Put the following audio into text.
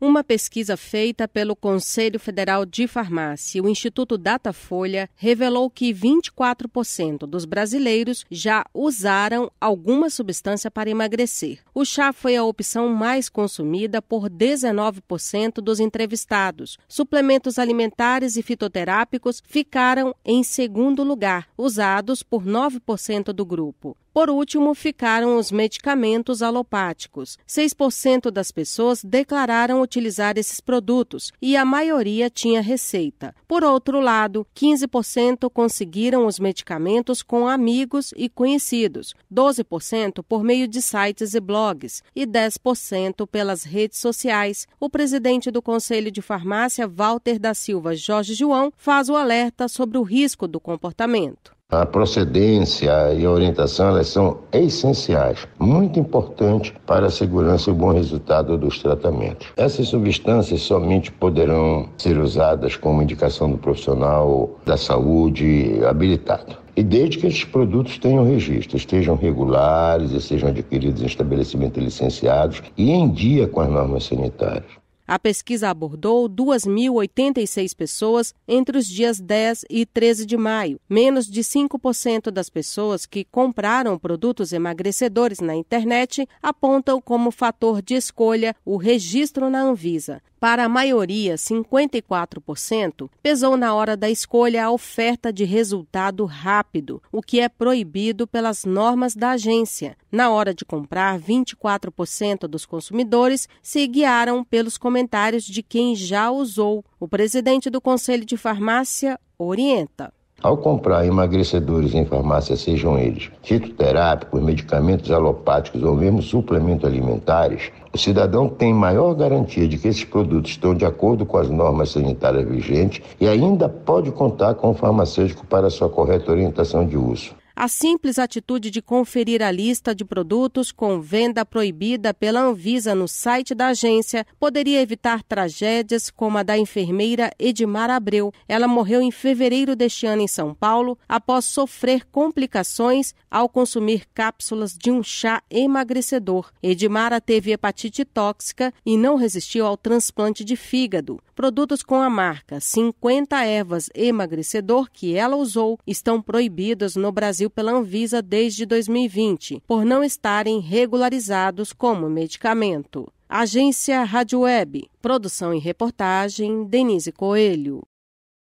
Uma pesquisa feita pelo Conselho Federal de Farmácia e o Instituto Datafolha revelou que 24% dos brasileiros já usaram alguma substância para emagrecer. O chá foi a opção mais consumida por 19% dos entrevistados. Suplementos alimentares e fitoterápicos ficaram em segundo lugar, usados por 9% do grupo. Por último, ficaram os medicamentos alopáticos. 6% das pessoas declararam utilizar esses produtos e a maioria tinha receita. Por outro lado, 15% conseguiram os medicamentos com amigos e conhecidos, 12% por meio de sites e blogs e 10% pelas redes sociais. O presidente do Conselho de Farmácia, Walter da Silva Jorge João, faz o alerta sobre o risco do comportamento. A procedência e a orientação elas são essenciais, muito importantes para a segurança e o bom resultado dos tratamentos. Essas substâncias somente poderão ser usadas como indicação do profissional da saúde habilitado. E desde que esses produtos tenham registro, estejam regulares e sejam adquiridos em estabelecimentos licenciados e em dia com as normas sanitárias. A pesquisa abordou 2.086 pessoas entre os dias 10 e 13 de maio. Menos de 5% das pessoas que compraram produtos emagrecedores na internet apontam como fator de escolha o registro na Anvisa. Para a maioria, 54%, pesou na hora da escolha a oferta de resultado rápido, o que é proibido pelas normas da agência. Na hora de comprar, 24% dos consumidores se guiaram pelos comentários de quem já usou. O presidente do Conselho de Farmácia orienta. Ao comprar emagrecedores em farmácia, sejam eles fitoterápicos, medicamentos alopáticos ou mesmo suplementos alimentares, o cidadão tem maior garantia de que esses produtos estão de acordo com as normas sanitárias vigentes e ainda pode contar com o farmacêutico para sua correta orientação de uso. A simples atitude de conferir a lista de produtos com venda proibida pela Anvisa no site da agência poderia evitar tragédias como a da enfermeira Edmar Abreu. Ela morreu em fevereiro deste ano em São Paulo após sofrer complicações ao consumir cápsulas de um chá emagrecedor. Edmara teve hepatite tóxica e não resistiu ao transplante de fígado. Produtos com a marca 50 ervas emagrecedor que ela usou estão proibidos no Brasil pela Anvisa desde 2020, por não estarem regularizados como medicamento. Agência Rádio Web. Produção e reportagem Denise Coelho.